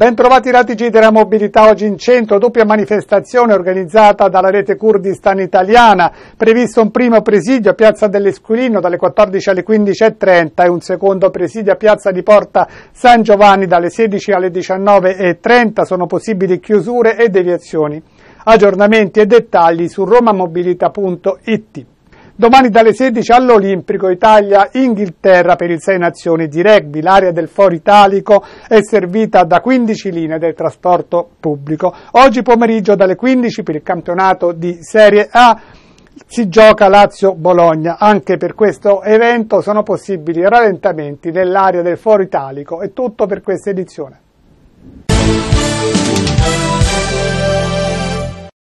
Ben trovati Ratici della Mobilità oggi in centro, doppia manifestazione organizzata dalla rete Kurdistan italiana, previsto un primo presidio a Piazza dell'Esquilino dalle 14 alle 15.30 e un secondo presidio a Piazza di Porta San Giovanni dalle 16 alle 19.30, sono possibili chiusure e deviazioni. Aggiornamenti e dettagli su romamobilità.it. Domani dalle 16 all'Olimpico Italia-Inghilterra per il 6 nazioni di rugby. L'area del foro italico è servita da 15 linee del trasporto pubblico. Oggi pomeriggio dalle 15 per il campionato di Serie A si gioca Lazio-Bologna. Anche per questo evento sono possibili rallentamenti nell'area del foro italico. È tutto per questa edizione.